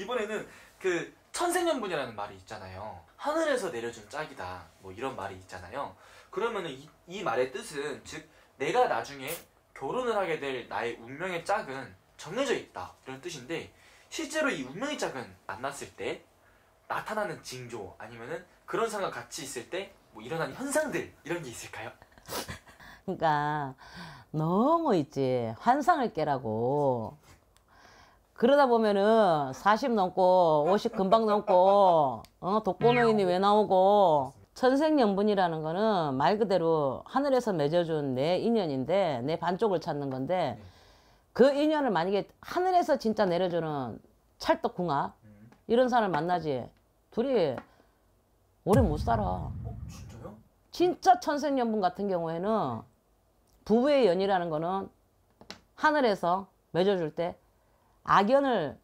이번에는 그 천생연분이라는 말이 있잖아요. 하늘에서 내려준 짝이다. 뭐 이런 말이 있잖아요. 그러면 이, 이 말의 뜻은 즉 내가 나중에 결혼을 하게 될 나의 운명의 짝은 정해져 있다. 이런 뜻인데 실제로 이 운명의 짝은 만났을 때 나타나는 징조 아니면은 그런 상황 같이 있을 때 뭐 일어나는 현상들 이런 게 있을까요? 그러니까 너무 있지 환상을 깨라고 그러다 보면은 40 넘고 50 금방 넘고 어, 독거노인이 왜 나오고 천생연분이라는 거는 말 그대로 하늘에서 맺어준 내 인연인데 내 반쪽을 찾는 건데 그 인연을 만약에 하늘에서 진짜 내려주는 찰떡궁합 이런 사람을 만나지 둘이 오래 못 살아. 어, 진짜 천생연분 같은 경우에는 부부의 연이라는 거는 하늘에서 맺어줄 때 악연을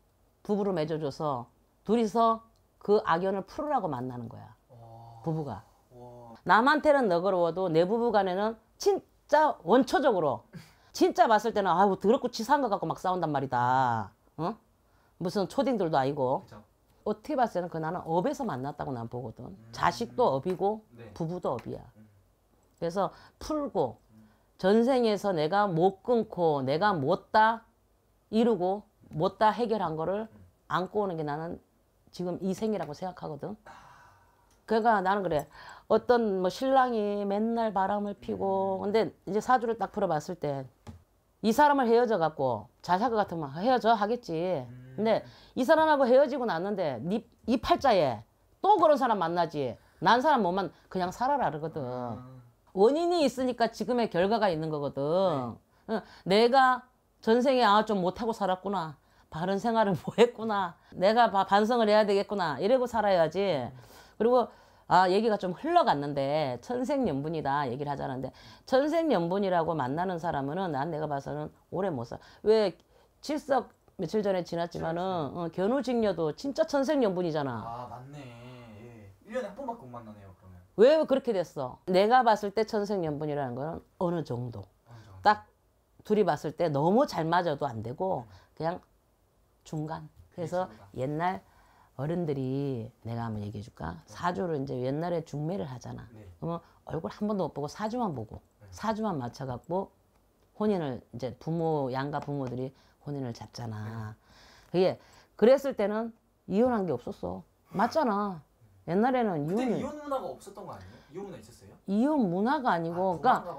부부로 맺어줘서 둘이서 그 악연을 풀으라고 만나는 거야. 부부가. 남한테는 너그러워도 내 부부 간에는 진짜 원초적으로 진짜 봤을 때는 아우 더럽고 치사한 것같고막 싸운단 말이다. 어? 무슨 초딩들도 아니고. 그쵸. 어떻게 봤을 때는 그 나는 업에서 만났다고 난 보거든. 음. 자식도 업이고 네. 부부도 업이야. 음. 그래서 풀고 음. 전생에서 내가 못 끊고 내가 못다 이루고 못다 해결한 거를 안고 오는 게 나는 지금 이 생이라고 생각하거든. 그러니까 나는 그래. 어떤 뭐 신랑이 맨날 바람을 피고 음. 근데 이제 사주를 딱 풀어봤을 때 이 사람을 헤어져 갖고 자살과 같으면 헤어져 하겠지. 음. 근데 이 사람하고 헤어지고 났는데 네, 이 팔자에 또 그런 사람 만나지. 난 사람 몸만 그냥 살아라 그러거든. 아. 원인이 있으니까 지금의 결과가 있는 거거든. 네. 내가 전생에 아 좀 못하고 살았구나. 바른 생활을 뭐 했구나. 내가 반성을 해야 되겠구나. 이러고 살아야지. 그리고 아 얘기가 좀 흘러갔는데 천생연분이다 얘기를 하자는데 천생연분이라고 만나는 사람은 난 내가 봐서는 오래 못 살. 왜 칠석 며칠 전에 지났지만은 어, 견우직녀도 진짜 천생연분이잖아. 아 맞네. 1년에 예. 한 번밖에 못 만나네요 그러면. 왜 그렇게 됐어? 내가 봤을 때 천생연분이라는 거는 어느 정도. 어느 정도. 딱 둘이 봤을 때 너무 잘 맞아도 안 되고 그냥 중간. 그래서 옛날 어른들이 내가 한번 얘기해 줄까? 네. 사주를 이제 옛날에 중매를 하잖아. 네. 그러면 얼굴 한 번도 못 보고 사주만 보고 네. 사주만 맞춰 갖고 혼인을 이제 부모 양가 부모들이 혼인을 잡잖아. 그게 그랬을 때는 이혼한 게 없었어. 맞잖아. 옛날에는 이혼 이혼 문화가 없었던 거 아니에요? 이혼 문화 있었어요? 이혼 문화가 아니고 아, 그러니까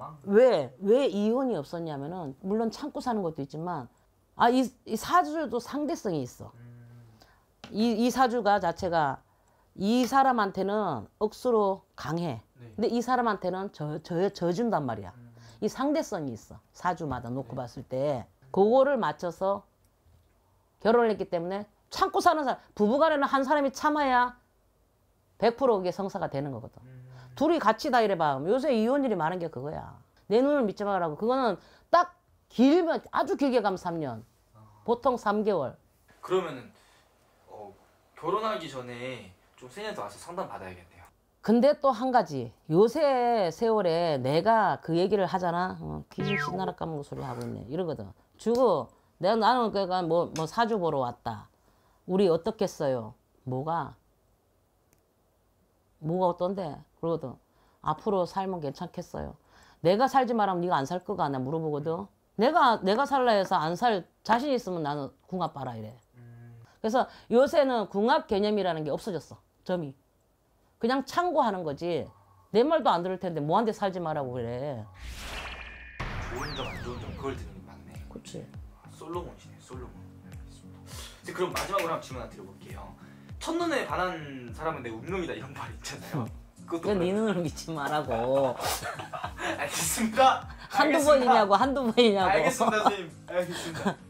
뭐 왜? 왜 이혼이 없었냐면은 물론 참고 사는 것도 있지만 아이 이 사주도 상대성이 있어. 이이 음. 사주가 자체가 이 사람한테는 억수로 강해. 네. 근데 이 사람한테는 저, 저, 저준단 말이야. 음. 이 상대성이 있어. 사주마다 놓고 네. 봤을 때. 그거를 맞춰서 결혼을 했기 때문에 참고 사는 사람, 부부간에는 한 사람이 참아야 100% 그게 성사가 되는 거거든. 음. 둘이 같이 다 이래봐. 요새 이혼일이 많은 게 그거야. 내 눈을 믿지 마라고. 그거는 딱 길면 아주 길게 가면 3년. 보통 3개월. 그러면은 어, 결혼하기 전에 좀 세년도 와서 상담 받아야겠네요. 근데 또 한 가지 요새 세월에 내가 그 얘기를 하잖아 어, 귀신 신나라 까먹은 소리 하고 있네 이러거든 주고 내가 나는 그러니까 뭐, 뭐 사주 보러 왔다 우리 어떻겠어요 뭐가 뭐가 어떤데? 그러거든. 앞으로 삶은 괜찮겠어요. 내가 살지 말하면 네가 안 살 거가 나 물어보거든. 내가 내가 살라 해서 안 살 자신 있으면 나는 궁합 봐라 이래. 그래서 요새는 궁합 개념이라는 게 없어졌어. 점이. 그냥 참고하는 거지. 내 말도 안 들을 텐데 뭐한테 살지 말라고 그래. 좋은 점안 좋은 점 그걸 듣는 게 맞네. 그렇지. 솔로몬이네 솔로몬. 네, 이제 그럼 마지막으로 한 질문 드려볼게요. 첫눈에 반한 사람은 내 운명이다 이런 말이 있잖아요. 어. 그건 네 눈으로 믿지 말라고. 알겠습니다. 한두 알겠습니다. 번이냐고 한두 번이냐고. 알겠습니다, 선생님. 알겠습니다.